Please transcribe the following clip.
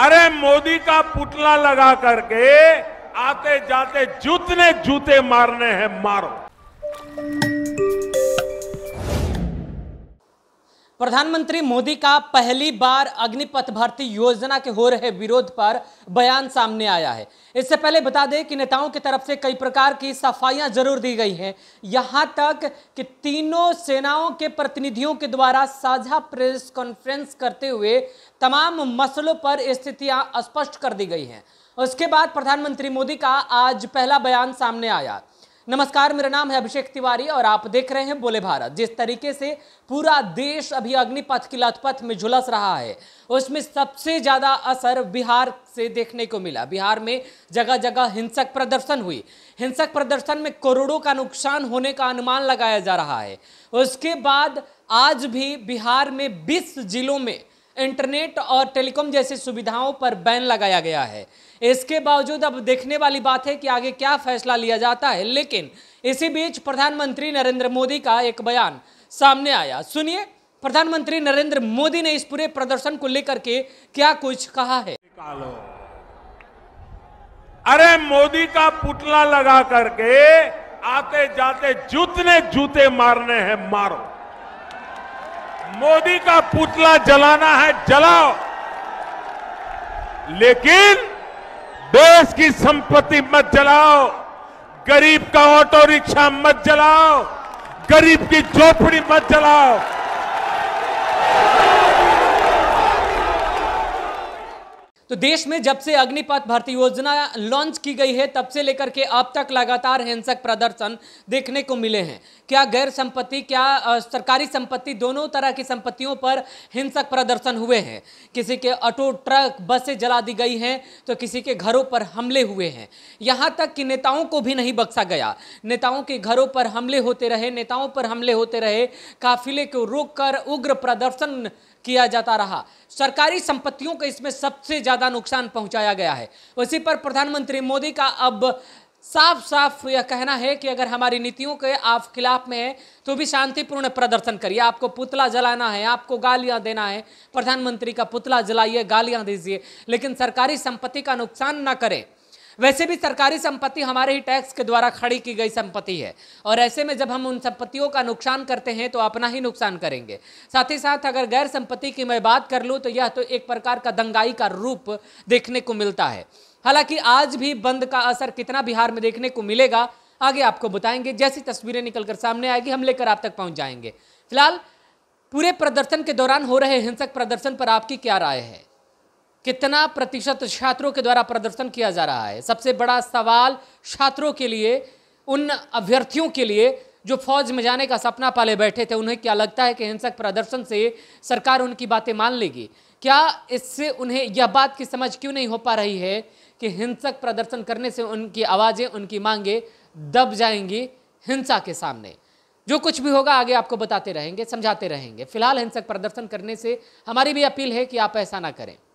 अरे मोदी का पुतला लगा करके आते जाते जूतने जूते मारने हैं मारो प्रधानमंत्री मोदी का पहली बार अग्निपथ भर्ती योजना के हो रहे विरोध पर बयान सामने आया है इससे पहले बता दें कि नेताओं की तरफ से कई प्रकार की सफाइयां जरूर दी गई हैं यहां तक कि तीनों सेनाओं के प्रतिनिधियों के द्वारा साझा प्रेस कॉन्फ्रेंस करते हुए तमाम मसलों पर स्थितियां स्पष्ट कर दी गई हैं उसके बाद प्रधानमंत्री मोदी का आज पहला बयान सामने आया नमस्कार मेरा नाम है अभिषेक तिवारी और आप देख रहे हैं बोले भारत जिस तरीके से पूरा देश अभी अग्निपथ की लथपथ में झुलस रहा है उसमें सबसे ज़्यादा असर बिहार से देखने को मिला बिहार में जगह जगह हिंसक प्रदर्शन हुई हिंसक प्रदर्शन में करोड़ों का नुकसान होने का अनुमान लगाया जा रहा है उसके बाद आज भी बिहार में बीस जिलों में इंटरनेट और टेलीकॉम जैसी सुविधाओं पर बैन लगाया गया है इसके बावजूद अब देखने वाली बात है कि आगे क्या फैसला लिया जाता है लेकिन इसी बीच प्रधानमंत्री नरेंद्र मोदी का एक बयान सामने आया सुनिए प्रधानमंत्री नरेंद्र मोदी ने इस पूरे प्रदर्शन को लेकर के क्या कुछ कहा है अरे मोदी का पुतला लगा करके आते जाते जूतने जूते मारने हैं मारो मोदी का पुतला जलाना है जलाओ लेकिन देश की संपत्ति मत जलाओ गरीब का ऑटो रिक्शा मत जलाओ गरीब की झोपड़ी मत जलाओ तो देश में जब से अग्निपथ भर्ती योजना लॉन्च की गई है तब से लेकर के अब तक लगातार हिंसक प्रदर्शन देखने को मिले हैं क्या गैर संपत्ति क्या सरकारी संपत्ति दोनों तरह की संपत्तियों पर हिंसक प्रदर्शन हुए हैं किसी के ऑटो ट्रक बसें जला दी गई हैं तो किसी के घरों पर हमले हुए हैं यहाँ तक कि नेताओं को भी नहीं बख्शा गया नेताओं के घरों पर हमले होते रहे नेताओं पर हमले होते रहे काफिले को रोक कर उग्र प्रदर्शन किया जाता रहा सरकारी संपत्तियों का इसमें सबसे ज़्यादा ज़्यादा नुकसान पहुंचाया गया है उसी पर प्रधानमंत्री मोदी का अब साफ साफ यह कहना है कि अगर हमारी नीतियों के आप खिलाफ में है तो भी शांतिपूर्ण प्रदर्शन करिए आपको पुतला जलाना है आपको गालियां देना है प्रधानमंत्री का पुतला जलाइए गालियां दीजिए लेकिन सरकारी संपत्ति का नुकसान ना करें वैसे भी सरकारी संपत्ति हमारे ही टैक्स के द्वारा खड़ी की गई संपत्ति है और ऐसे में जब हम उन संपत्तियों का नुकसान करते हैं तो अपना ही नुकसान करेंगे साथ ही साथ अगर गैर संपत्ति की मैं बात कर लूँ तो यह तो एक प्रकार का दंगाई का रूप देखने को मिलता है हालांकि आज भी बंद का असर कितना बिहार में देखने को मिलेगा आगे आपको बताएंगे जैसी तस्वीरें निकलकर सामने आएगी हम लेकर आप तक पहुंच जाएंगे फिलहाल पूरे प्रदर्शन के दौरान हो रहे हिंसक प्रदर्शन पर आपकी क्या राय है कितना प्रतिशत छात्रों के द्वारा प्रदर्शन किया जा रहा है सबसे बड़ा सवाल छात्रों के लिए उन अभ्यर्थियों के लिए जो फौज में जाने का सपना पाले बैठे थे उन्हें क्या लगता है कि हिंसक प्रदर्शन से सरकार उनकी बातें मान लेगी क्या इससे उन्हें यह बात की समझ क्यों नहीं हो पा रही है कि हिंसक प्रदर्शन करने से उनकी आवाज़ें उनकी मांगें दब जाएंगी हिंसा के सामने जो कुछ भी होगा आगे आपको बताते रहेंगे समझाते रहेंगे फिलहाल हिंसक प्रदर्शन करने से हमारी भी अपील है कि आप ऐसा ना करें